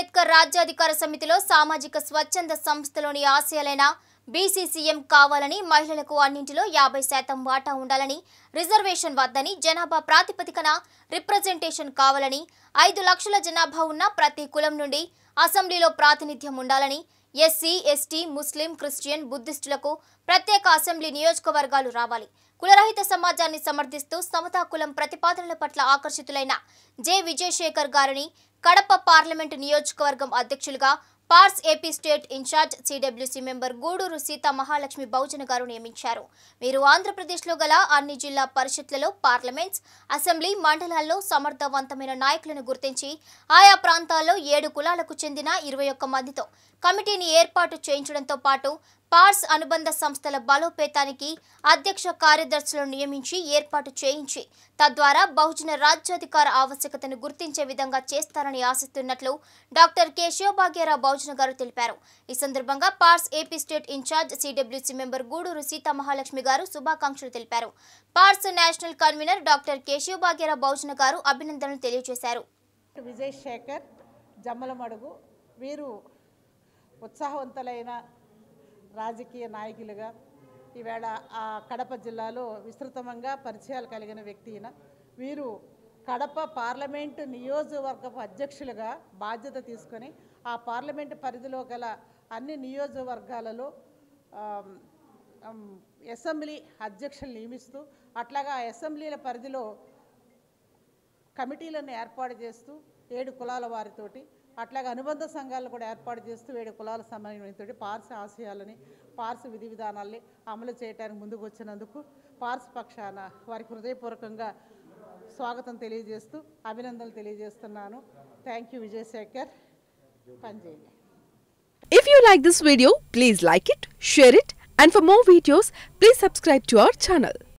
అంబేద్కర్ రాజ్యాధికార సమితిలో సామాజిక స్వచ్ఛంద సంస్థలోని ఆశయాలైన బీసీసీఎం కావాలని మహిళలకు అన్నింటిలో యాభై శాతం వాటా ఉండాలని రిజర్వేషన్ వద్దని జనాభా ప్రాతిపదికన రిప్రజెంటేషన్ కావాలని ఐదు లక్షల జనాభా ఉన్న ప్రతి కులం నుండి అసెంబ్లీలో ప్రాతినిధ్యం ఉండాలని ఎస్సీ ఎస్టీ ముస్లిం క్రిస్టియన్ బుద్ధిస్టులకు ప్రత్యేక అసెంబ్లీ నియోజకవర్గాలు రావాలి కులరహిత సమాజాన్ని సమర్థిస్తూ సమతా కులం ప్రతిపాదనల పట్ల ఆకర్షితులైన జె విజయశేఖర్ గారిని కడప పార్లమెంటు నియోజకవర్గం అధ్యక్షులుగా పార్స్ AP state incharge CWC member Guduru Seetha Mahalakshmi Bahujana గారు నియమించారు వీరు ఆంధ్రప్రదేశ్లో గల అన్ని జిల్లా పరిషత్లలో పార్లమెంట్స్ అసెంబ్లీ మండలాల్లో సమర్థవంతమైన నాయకులను గుర్తించి ఆయా ప్రాంతాల్లో ఏడు కులాలకు చెందిన ఇరవై ఒక్క మందితో కమిటీని ఏర్పాటు చేయించడంతో పాటు పార్స్ అనుబంధ సంస్థల బలోపేతానికి అధ్యక్ష కార్యదర్శులను నియమించి ఏర్పాటు చేయించి తద్వారా బహుజన రాజ్యాధికార ఆవశ్యకతను గుర్తించే విధంగా చేస్తారని ఆశిస్తున్నట్లు డాక్టర్ కేశవభాగ్యరావు రోజున గారు తెలిపారు ఈ సందర్భంగా పార్స్ AP state incharge CWC member Guduru Mahalakshmi గారు శుభాకాంక్షలు తెలిపారు పార్స్ national convener doctor Keshava Bhagyarao Bhojana గారు అభినందనలు తెలియజేశారు విజయ్ శేఖర్ జమ్మలమడుగు వీరు ఉత్సాహవంతులైన రాజకీయ నాయకులుగా ఈవేళ ఆ కడప జిల్లాలో విస్తృతంగా పరిచయాలు కలిగిన వ్యక్తి వీరు కడప పార్లమెంటు నియోజకవర్గపు అధ్యక్షులుగా బాధ్యత తీసుకొని ఆ పార్లమెంటు పరిధిలో గల అన్ని నియోజకవర్గాలలో అసెంబ్లీ అధ్యక్షులు నియమిస్తూ అట్లాగా ఆ అసెంబ్లీల పరిధిలో కమిటీలను ఏర్పాటు చేస్తూ ఏడు కులాల వారితోటి అట్లాగే అనుబంధ సంఘాలను కూడా ఏర్పాటు చేస్తూ ఏడు కులాల సమన్వయంతో పార్స్ ఆశయాలని పార్స్ విధి విధానాల్ని అమలు చేయడానికి ముందుకు వచ్చినందుకు పార్స్ పక్షాన వారికి హృదయపూర్వకంగా స్వాగతం తెలియజేస్తూ అభినందనలు తెలియజేస్తున్నాను థ్యాంక్ యూ విజయశేఖర్ పనిచేయండి if you like this video please like it share it and for more videos please subscribe to our channel